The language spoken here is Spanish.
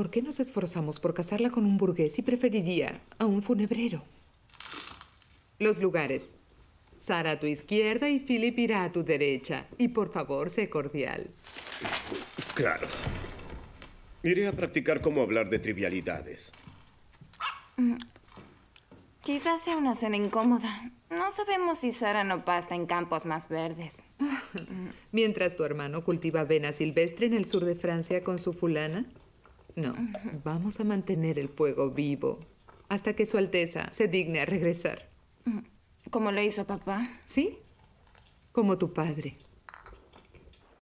¿Por qué nos esforzamos por casarla con un burgués y preferiría a un funebrero? Los lugares. Sara a tu izquierda y Philip irá a tu derecha. Y por favor, sé cordial. Claro. Iré a practicar cómo hablar de trivialidades. Mm. Quizás sea una cena incómoda. No sabemos si Sara no pasta en campos más verdes. Mientras tu hermano cultiva avena silvestre en el sur de Francia con su fulana, no, vamos a mantener el fuego vivo hasta que Su Alteza se digne a regresar. Como lo hizo papá. ¿Sí? Como tu padre.